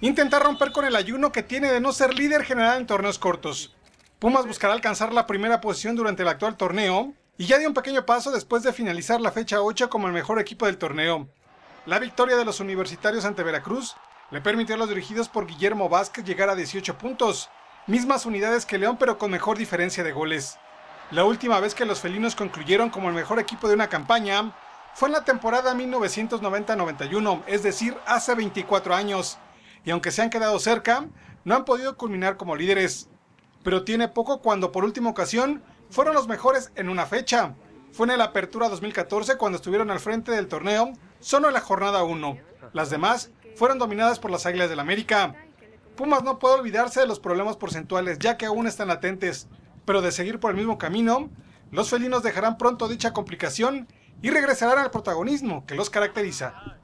intentar romper con el ayuno que tiene de no ser líder general en torneos cortos. Pumas buscará alcanzar la primera posición durante el actual torneo y ya dio un pequeño paso después de finalizar la fecha 8 como el mejor equipo del torneo. La victoria de los universitarios ante Veracruz le permitió a los dirigidos por Guillermo Vázquez llegar a 18 puntos, mismas unidades que León pero con mejor diferencia de goles. La última vez que los felinos concluyeron como el mejor equipo de una campaña fue en la temporada 1990-91, es decir, hace 24 años y aunque se han quedado cerca, no han podido culminar como líderes. Pero tiene poco cuando por última ocasión fueron los mejores en una fecha. Fue en la Apertura 2014 cuando estuvieron al frente del torneo, solo en la jornada 1. Las demás fueron dominadas por las Águilas del América. Pumas no puede olvidarse de los problemas porcentuales, ya que aún están latentes, pero de seguir por el mismo camino, los felinos dejarán pronto dicha complicación y regresarán al protagonismo que los caracteriza.